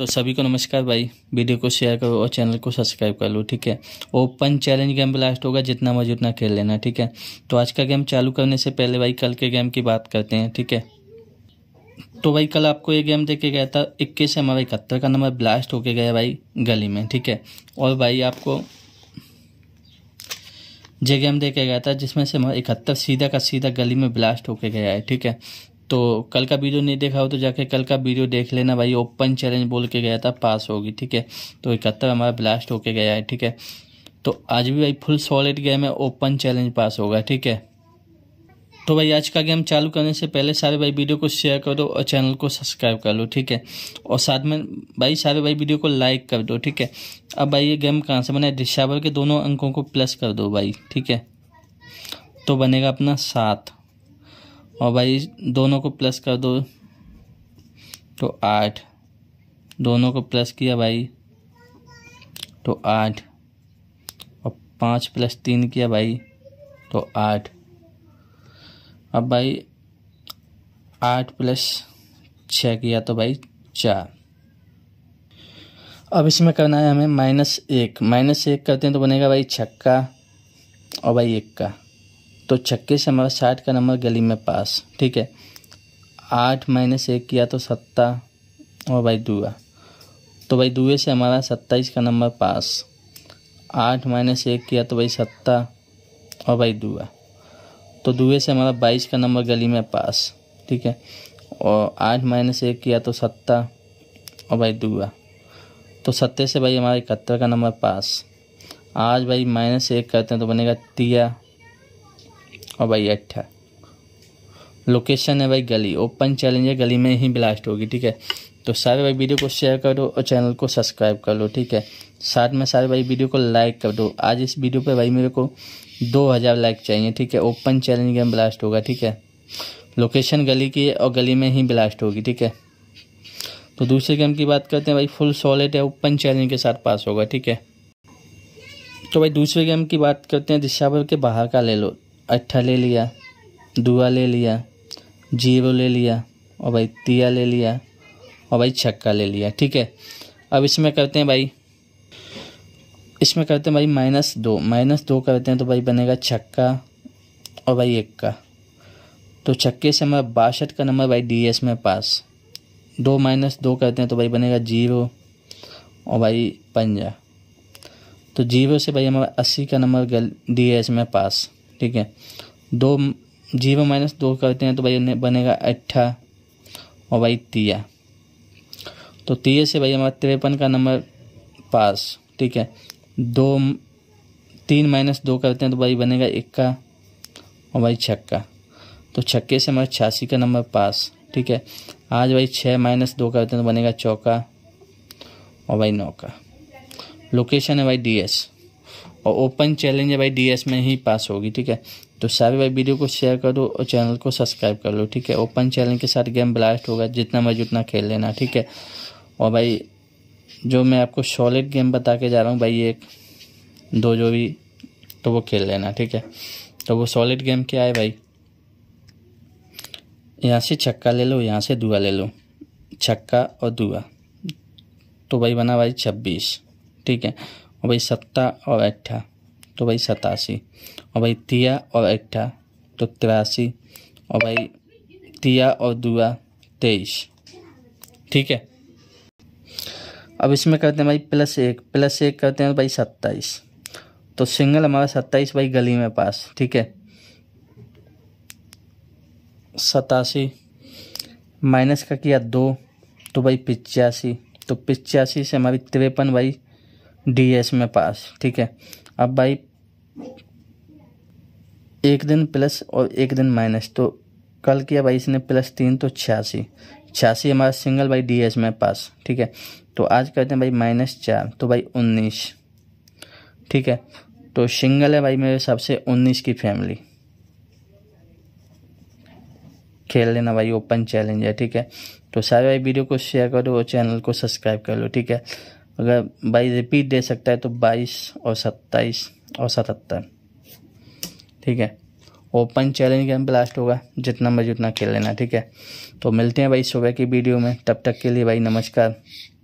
तो सभी को नमस्कार भाई वीडियो को शेयर करो और चैनल को सब्सक्राइब कर लो ठीक है ओपन चैलेंज गेम ब्लास्ट होगा जितना मर्जी उतना खेल लेना ठीक है तो आज का गेम चालू करने से पहले भाई कल के गेम की बात करते हैं ठीक है तो भाई कल आपको ये गेम देखे गया था इक्कीस से हमारा इकहत्तर का नंबर ब्लास्ट होके गया भाई गली में ठीक है और भाई आपको जे गेम देखे गया था जिसमें से हमारा इकहत्तर सीधा का सीधा गली में ब्लास्ट होके गया है ठीक है तो कल का वीडियो नहीं देखा हो तो जाके कल का वीडियो देख लेना भाई ओपन चैलेंज बोल के गया था पास होगी ठीक है तो इकहत्तर हमारा ब्लास्ट होके गया है ठीक है तो आज भी भाई फुल सॉलिड गेम है ओपन चैलेंज पास होगा ठीक है तो भाई आज का गेम चालू करने से पहले सारे भाई वीडियो को शेयर कर दो और चैनल को सब्सक्राइब कर लो ठीक है और साथ में भाई सारे भाई वीडियो को लाइक कर दो ठीक है अब भाई ये गेम कहाँ से बनाए है के दोनों अंकों को प्लस कर दो भाई ठीक है तो बनेगा अपना साथ और भाई दोनों को प्लस कर दो तो आठ दोनों को प्लस किया भाई तो आठ और पाँच प्लस तीन किया भाई तो आठ अब भाई आठ प्लस छः किया तो भाई चार अब इसमें करना है हमें माइनस एक माइनस एक करते हैं तो बनेगा भाई छक्का और भाई एक का तो छक्कीस से हमारा साठ का नंबर गली में पास ठीक है आठ माइनस एक किया तो सत्ता और भाई दुआ तो भाई दुए से हमारा सत्ताईस का नंबर पास आठ माइनस एक किया तो भाई सत्ता और भाई दुआ तो दुए से हमारा बाईस का नंबर गली में पास ठीक है और आठ माइनस एक किया तो सत्ता और भाई दुआ तो सत्ते से भाई हमारा इकहत्तर का नंबर पास आज भाई माइनस एक करते हैं तो बनेगा तिया और भाई अट्ठा लोकेशन है भाई गली ओपन चैलेंज है गली में ही ब्लास्ट होगी ठीक है तो सारे भाई वीडियो को शेयर करो और चैनल को सब्सक्राइब कर लो ठीक है साथ में सारे भाई वीडियो को लाइक कर दो आज इस वीडियो पे भाई मेरे को दो हज़ार लाइक चाहिए ठीक है ओपन चैलेंज गेम ब्लास्ट होगा ठीक है लोकेशन गली की है और गली में ही ब्लास्ट होगी ठीक है तो दूसरे गेम की बात करते हैं भाई फुल सॉलिड है ओपन चैलेंज के साथ पास होगा ठीक है तो भाई दूसरे गेम की बात करते हैं दिशा के बाहर का ले लो अट्ठा ले लिया दुआ ले लिया जीरो ले लिया और भाई तिया ले लिया और भाई छक्का ले लिया ठीक है अब इसमें करते हैं भाई इसमें करते हैं भाई माइनस दो माइनस दो करते हैं तो भाई बनेगा छक्का और भाई एक का तो छक्के से हमारा बासठ का नंबर भाई डी एस में पास दो माइनस दो करते हैं तो भाई बनेगा जीरो और भाई पंजा तो जीरो से भाई हमारा अस्सी का नंबर गल डी एस में पास ठीक है दो जीरो माइनस दो करते हैं तो भाई बनेगा अट्ठा और भाई तिया तो तिया से भाई हमारा तिरपन का नंबर पास ठीक है दो तीन माइनस दो करते हैं तो भाई बनेगा इक्का और भाई छक्का तो छक्के से हमारा छियासी का नंबर पास ठीक है आज भाई छः माइनस दो करते हैं तो बनेगा चौका और भाई नौ का लोकेशन है भाई डी एस और ओपन चैलेंज भाई डीएस में ही पास होगी ठीक है तो सारे भाई वीडियो को शेयर करो और चैनल को सब्सक्राइब कर लो ठीक है ओपन चैलेंज के साथ गेम ब्लास्ट होगा जितना मर्जी उतना खेल लेना ठीक है और भाई जो मैं आपको सॉलिड गेम बता के जा रहा हूँ भाई एक दो जो भी तो वो खेल लेना ठीक है तो वो सॉलिड गेम क्या है भाई यहाँ से छक्का ले लो यहाँ से दुआ ले लो छक्का और दुआ तो भाई बना भाई छब्बीस ठीक है और भाई सत्ता और अट्ठा तो भाई सतासी और भाई तिया और अट्ठा तो तिरासी और भाई तिया और दुआ तेईस ठीक है अब इसमें करते हैं भाई प्लस एक प्लस एक करते हैं तो भाई सत्ताईस तो सिंगल हमारा सत्ताईस भाई गली में पास ठीक है सतासी माइनस का किया दो तो भाई पिचासी तो पिचासी से हमारी तिरपन भाई डी एस में पास ठीक है अब भाई एक दिन प्लस और एक दिन माइनस तो कल किया भाई इसने प्लस तीन तो छियासी छियासी हमारा सिंगल भाई डी एस में पास ठीक है तो आज करते हैं भाई माइनस चार तो भाई उन्नीस ठीक है तो सिंगल है भाई मेरे हिसाब से उन्नीस की फैमिली खेल लेना भाई ओपन चैलेंज है ठीक है तो सारे भाई वीडियो को शेयर करो और चैनल को सब्सक्राइब कर लो ठीक है अगर बाईस रिपीट दे सकता है तो बाईस और सत्ताईस और सतहत्तर ठीक है ओपन चैलेंज गेम ब्लास्ट होगा जितना मर्जी उतना खेल लेना ठीक है तो मिलते हैं भाई सुबह की वीडियो में तब तक के लिए भाई नमस्कार